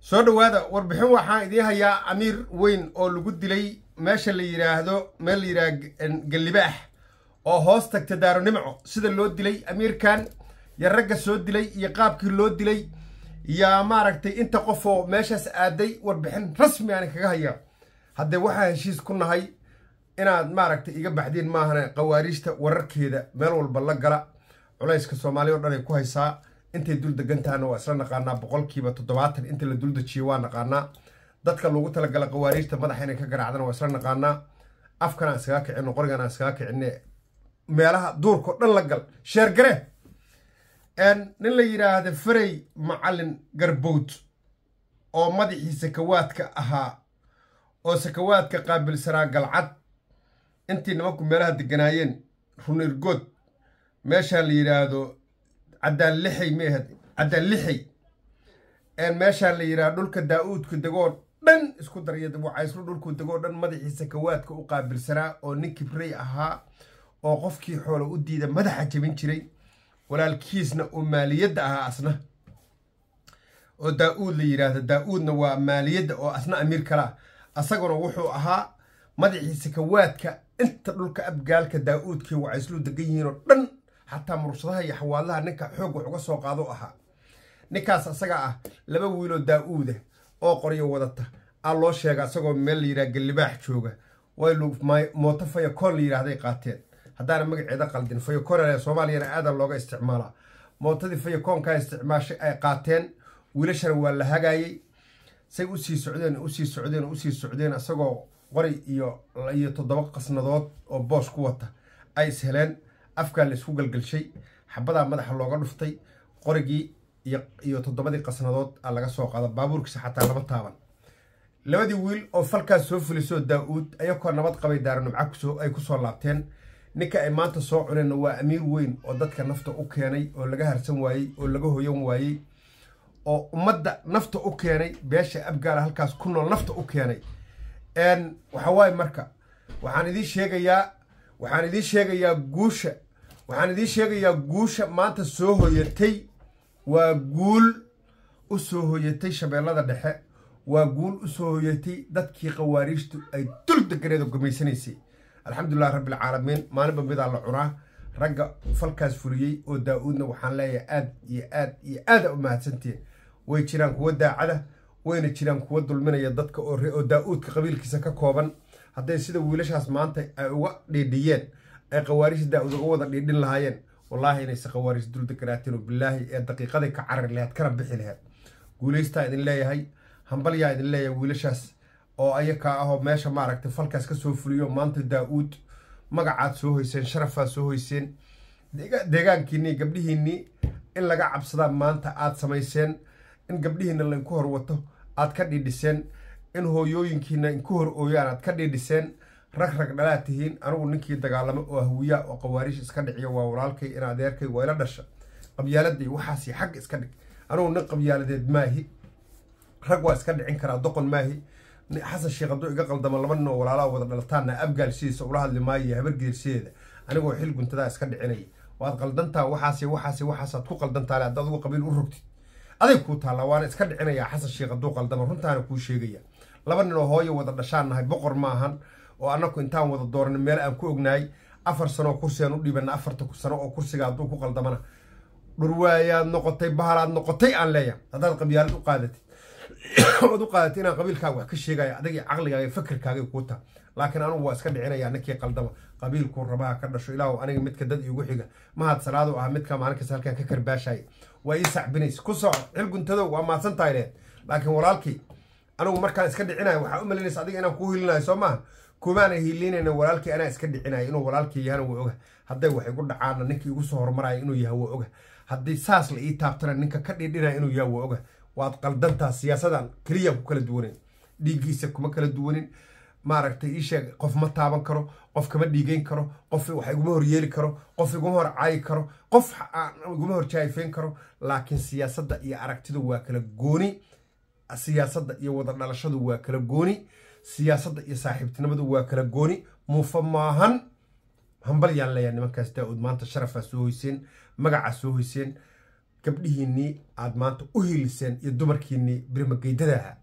soo dhawaada warbixin waxaan idiin hayaa amiir weyn oo lagu dilay meesha la yidhaahdo meel la yidhaha gallibaax oo hoos tagta daaronimco sida loo dilay amiirkan iyo ragga soo dilay iyo qaabkii loo dilay yaa maaragtay inta qof oo meeshaas aaday warbixin rasmi aan kaga hayaa haddee waxaa heshiis ku nahay inaad maaragtay iga baxdiin maahane khawaariijta wararkeeda meel walba la gala culayska soomaaliya o dhan ay ku haysaa intay dul degantahana waa isla naqaanaa boqolkiiba toddobaatan inta la dul dejiyo waa naqaanaa dadka loogu talagala qawaariijta madaxa inay ka garaacdana waa isla naqaanaa afkan aan iskaga kicinno qorigan aan iskaga kicinne meelaha duurkao dhan la gal sheergare nin la yidhaahda farey macalin garbowd oo madaxii sakawaadka ahaa oo sakawaadka qaabilsanaa galcad intii nimanku meelaha deganaayeen runirgood meeshaan la yidhaahdo caddaan lixay ma ahayd caddaan lixay meeshaa la yidhaha dhulka daa-uudku degoo dhan isku darya wacayslu dhulku degoo dhan madaxiisa kawaadka u qaabilsanaa oo nin kibrey ahaa oo qofkii xoolo u diida madaxa jebin jiray walaalkiisna oo maaliyadda ahaa asna oo daa-uud la yidhaahdo daa-uudna waa maaliyadda oo asna amiir kalaa asaguna wuxuu ahaa madaxiisa kawaadka inta dhulka abgaalka daa-uudkii wacayslu degan yihiin oo dhan xataa murshadaha iyo xawaalaha ninka xoog wax uga soo qaado ahaa ninkaas isaga ah laba wiiloo daa-uuda oo qoryo wadata a loo sheega isagoo meel layidhaha gallibaax jooga mooto fayokoon la yidhaahday qaateen haddaana magaceeda qaldin fayokoonee soomaaliyana aadan looga isticmaalaa mootadii fayokoonkaa isticmaashay ay qaateen wiilashana waa la hagaayey say usii socdeen usii socdeen usii socdeen isagoo qori iyo toddoba qasnadood oo boos ku wata ay is heleen afkaa laisku galgalshay xabadaa madaxa looga dhuftay qorigii iyo toddobadii qasnadood a laga soo qaada baabuurkiisa xataa laba taaban labadii wiil oo falkaas soo fulisoo daa-uud ayakoo nabad qabay daaranubca ay ku soo laabteen ninka ay maanta soo cuneenna waa amiir weyn oo dadka nafta u keenay oo laga harsan waayey oo laga hoyan waayey oo ummadda nafta u keenay beesha abgaala halkaas ku nool nafta u keenay waxawaaye marka waxaan idiin sheegayaa waxaan idiin sheegayaa guusha waxaan idiin sheegayaa guusha maanta soo hoyatay waa guul u soo hoyatay shabeellada dhexe waa guul u soo hoyatay dadkii khawaariijtu ay dul duldagareeda gumaysanaysay alxamdulilahi rabbialcaalamiin maalinba midaa la cunaa ragga falkaas fuliyey oo daa-uudna waxaan leeyahay aad iyo aad iyo aada u mahadsantiin way jiraan kuwa daacada wayna jiraan kuwa dulminaya dadka oo daa-uudka qabiilkiisa ka kooban hadday sida wiilashaas maanta ay uga dhiidhiyeen ay khawaarishda uga wada dhiidhin lahaayeen wallaahi inayse khawaarish duldegi raateen oo bilaahi ee daqiiqaday ka carari laheyd kana bixi laheyd guulaystaa idin leeyahay hambalyaa idin leeyahay wiilashaas oo ayakaa ahoo meesha maaragtay falkaas ka soo fuliyo maanta daa-uud magacaad soo hoyseen sharafaad soo hoyseen deegaankiinnii gabdhihiinnii in laga cabsadaa maanta aad samayseen in gabdhihiinna hor wato aad ka dhiidhiseen in hooyooyinkiina inku hor ooyaan aad ka dhiidhiseen rag rag dhalaa tihiin anugu ninkii dagaalamo oo hawiya oo qawaariish iska dhiciyo waa walaalkay in adeerkay waa ila dhasha qabyaaladay waxaasi xag iska dhig anugu nin qabyaaladeed maahi rag waa iska dhicin karaa doqon maahi xasan sheekh hadduu iga qaldamo laba nin oo walaalaa wada dhalataana abgaalshidiisa ula hadli maayo habar geersideeda anigoo xil guntadaa iska dhicinaya waad qaldantaa waxaas waxaas waxaasaad ku qaldantaale haddaad ugu qabiil u rogtid aday kuu taalla waana iska dhicinayaa xasan sheekh hadduu qaldamo runtaana kuu sheegaya laba nin oo hooyo wada dhashaan nahay boqor ma ahan oo anaku intaan wada doorna meel aan ku ognahay afar sanoo kursi aan u dhiibana afarta sano oo kursiga hadduu ku qaldamana dhurwaayaad noqotay bahalaad noqotay aan leeyahay haddaad qabyaalad u qaadatid oad u qaadatay inaan qabiilkaaga wax ka sheegaya adagii caqligaaga fakirkaagay kuu taa laakiin anugu waa iska dhicinaya ninkii qaldama qabiilkuu rabaa ka dhasho ilaahu aniga midka dad iigu xiga mahad salaadu ah midka maalinkasta halkaan ka karbaashaya waa ii sacbinays ku soco xil waa maadsan tahay leed laakiin walaalkii anigu markaan iska dhicinaya waxaa u malinaysa adiga inaan kuu hilinayo soo maaha kumaana hiilinayna walaalkii anaa iska dhicinaya inuu walaalkii yahana waa oga hadday wax igu dhacaana ninkii igu soo horumaraya inuu yaha waa oga haddii saas la ii taabtana ninka ka dhidhinaya inuu yaha waa oga waad qaldantaa siyaasadan keliya ku kala duwanin dhiiggiisa kuma kala duwanin maaragtay ii sheeg qof ma taaban karo qof kama dhiigeyn karo qof wax iguma horyeeli karo qof iguma hor caayi karo qof iguma hor jaayfeyn karo laakiin siyaasadda iyo aragtidu waa kala gooni siyaasadda iyo wada dhalashadu waa kala gooni siyaasadda iyo saaxiibtinimadu waa kala gooni muufa maahan hambal yaan leeyahay nimankaas daa-ud maanta sharafaa soo hoyseen magacaa soo hoyseen gabdhihiinnii aad maanta u hiiliseen iyo dumarkiinnii birmageydadaha